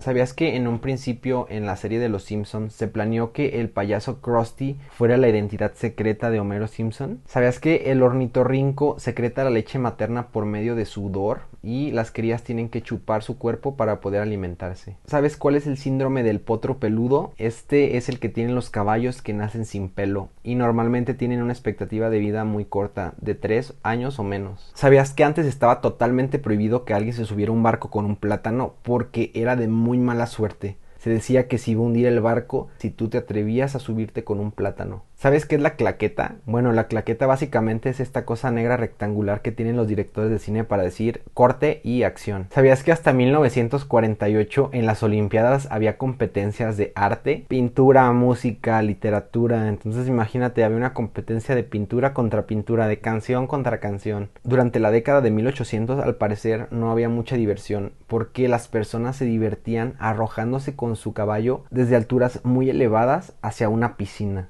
¿Sabías que en un principio en la serie de Los Simpsons se planeó que el payaso Krusty fuera la identidad secreta de Homero Simpson? ¿Sabías que el ornitorrinco secreta la leche materna por medio de sudor y las crías tienen que chupar su cuerpo para poder alimentarse? ¿Sabes cuál es el síndrome del potro peludo? Este es el que tienen los caballos que nacen sin pelo y normalmente tienen una expectativa de vida muy corta, de 3 años o menos. ¿Sabías que antes estaba totalmente prohibido que alguien se subiera a un barco con un plátano porque era de muy mala suerte se decía que si iba a hundir el barco si tú te atrevías a subirte con un plátano. ¿Sabes qué es la claqueta? Bueno, la claqueta básicamente es esta cosa negra rectangular que tienen los directores de cine para decir corte y acción. ¿Sabías que hasta 1948 en las Olimpiadas había competencias de arte, pintura, música, literatura? Entonces imagínate, había una competencia de pintura contra pintura, de canción contra canción. Durante la década de 1800 al parecer no había mucha diversión porque las personas se divertían arrojándose con su caballo desde alturas muy elevadas hacia una piscina.